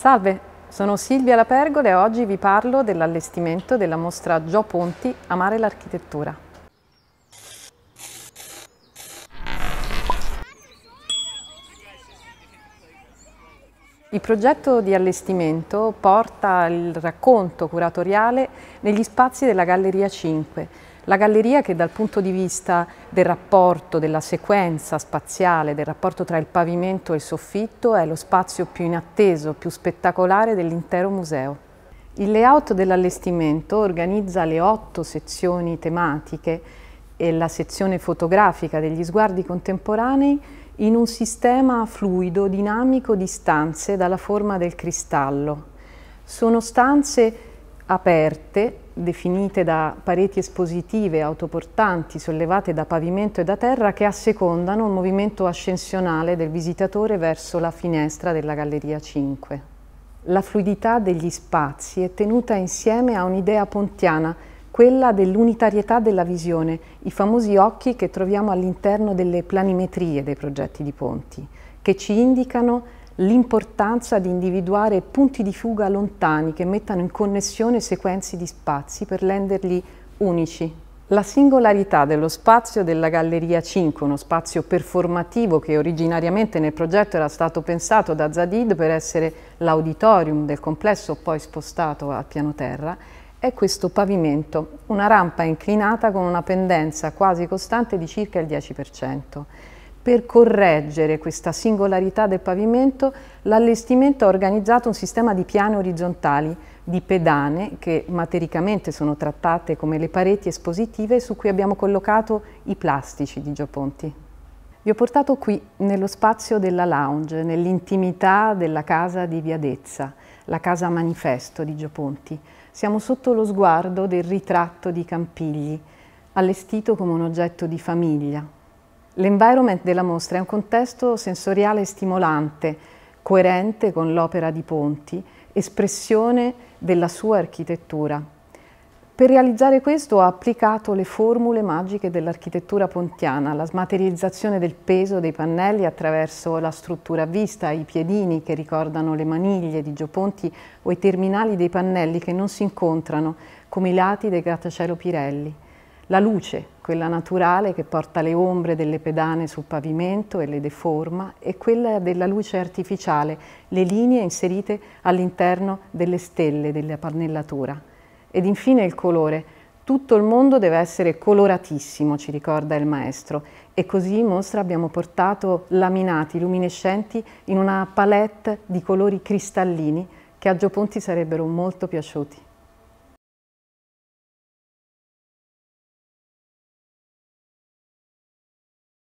Salve, sono Silvia Lapergole e oggi vi parlo dell'allestimento della mostra Gio Ponti Amare l'architettura. Il progetto di allestimento porta il racconto curatoriale negli spazi della Galleria 5, la galleria che dal punto di vista del rapporto, della sequenza spaziale, del rapporto tra il pavimento e il soffitto è lo spazio più inatteso, più spettacolare dell'intero museo. Il layout dell'allestimento organizza le otto sezioni tematiche e la sezione fotografica degli sguardi contemporanei in un sistema fluido, dinamico di stanze dalla forma del cristallo. Sono stanze aperte definite da pareti espositive autoportanti sollevate da pavimento e da terra che assecondano un movimento ascensionale del visitatore verso la finestra della Galleria 5. La fluidità degli spazi è tenuta insieme a un'idea pontiana, quella dell'unitarietà della visione, i famosi occhi che troviamo all'interno delle planimetrie dei progetti di ponti, che ci indicano l'importanza di individuare punti di fuga lontani che mettano in connessione sequenze di spazi per renderli unici. La singolarità dello spazio della Galleria 5, uno spazio performativo che originariamente nel progetto era stato pensato da Zadid per essere l'auditorium del complesso poi spostato al piano terra, è questo pavimento, una rampa inclinata con una pendenza quasi costante di circa il 10%. Per correggere questa singolarità del pavimento, l'allestimento ha organizzato un sistema di piani orizzontali, di pedane, che matericamente sono trattate come le pareti espositive, su cui abbiamo collocato i plastici di Gioponti. Vi ho portato qui, nello spazio della lounge, nell'intimità della casa di Viadezza, la casa manifesto di Gioponti. Siamo sotto lo sguardo del ritratto di Campigli, allestito come un oggetto di famiglia, L'environment della mostra è un contesto sensoriale stimolante, coerente con l'opera di Ponti, espressione della sua architettura. Per realizzare questo ha applicato le formule magiche dell'architettura pontiana, la smaterializzazione del peso dei pannelli attraverso la struttura a vista, i piedini che ricordano le maniglie di Gio Ponti o i terminali dei pannelli che non si incontrano, come i lati dei grattacielo Pirelli la luce, quella naturale che porta le ombre delle pedane sul pavimento e le deforma, e quella della luce artificiale, le linee inserite all'interno delle stelle della pannellatura. Ed infine il colore. Tutto il mondo deve essere coloratissimo, ci ricorda il maestro, e così in mostra abbiamo portato laminati luminescenti in una palette di colori cristallini che a Gio Ponti sarebbero molto piaciuti.